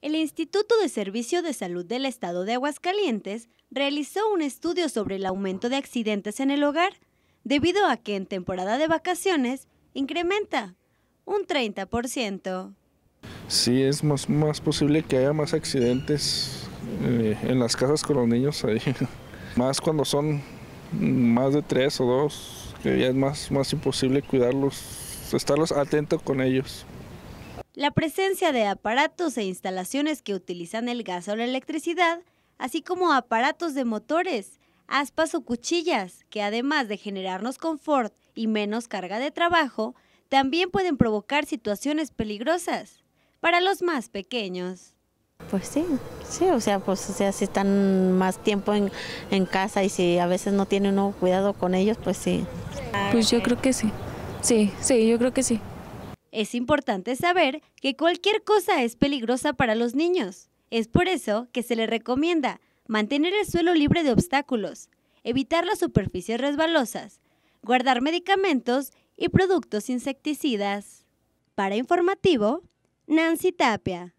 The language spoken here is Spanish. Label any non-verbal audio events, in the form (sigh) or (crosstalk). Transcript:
El Instituto de Servicio de Salud del Estado de Aguascalientes realizó un estudio sobre el aumento de accidentes en el hogar, debido a que en temporada de vacaciones incrementa un 30%. Sí, es más, más posible que haya más accidentes eh, en las casas con los niños ahí. (laughs) más cuando son más de tres o dos, que ya es más, más imposible cuidarlos, estarlos atentos con ellos la presencia de aparatos e instalaciones que utilizan el gas o la electricidad, así como aparatos de motores, aspas o cuchillas, que además de generarnos confort y menos carga de trabajo, también pueden provocar situaciones peligrosas para los más pequeños. Pues sí, sí, o sea, pues si están más tiempo en, en casa y si a veces no tiene uno cuidado con ellos, pues sí. Pues yo creo que sí, sí, sí, yo creo que sí. Es importante saber que cualquier cosa es peligrosa para los niños. Es por eso que se les recomienda mantener el suelo libre de obstáculos, evitar las superficies resbalosas, guardar medicamentos y productos insecticidas. Para informativo, Nancy Tapia.